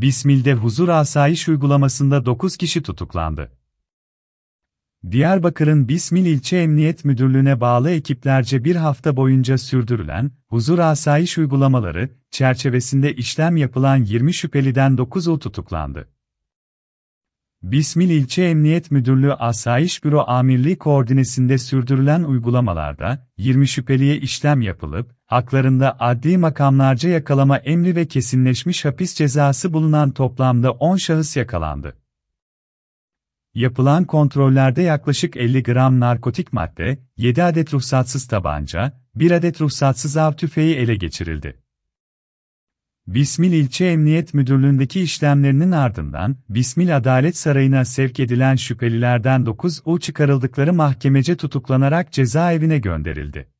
Bismil'de huzur asayiş uygulamasında 9 kişi tutuklandı. Diyarbakır'ın Bismil İlçe Emniyet Müdürlüğü'ne bağlı ekiplerce bir hafta boyunca sürdürülen huzur asayiş uygulamaları çerçevesinde işlem yapılan 20 şüpheliden 9'u tutuklandı. Bismil İlçe Emniyet Müdürlüğü Asayiş Büro Amirliği koordinesinde sürdürülen uygulamalarda 20 şüpheliye işlem yapılıp haklarında adli makamlarca yakalama emri ve kesinleşmiş hapis cezası bulunan toplamda 10 şahıs yakalandı. Yapılan kontrollerde yaklaşık 50 gram narkotik madde, 7 adet ruhsatsız tabanca, 1 adet ruhsatsız av tüfeği ele geçirildi. Bismil İlçe Emniyet Müdürlüğü'ndeki işlemlerinin ardından Bismil Adalet Sarayı'na sevk edilen şüphelilerden 9 u çıkarıldıkları mahkemece tutuklanarak cezaevine gönderildi.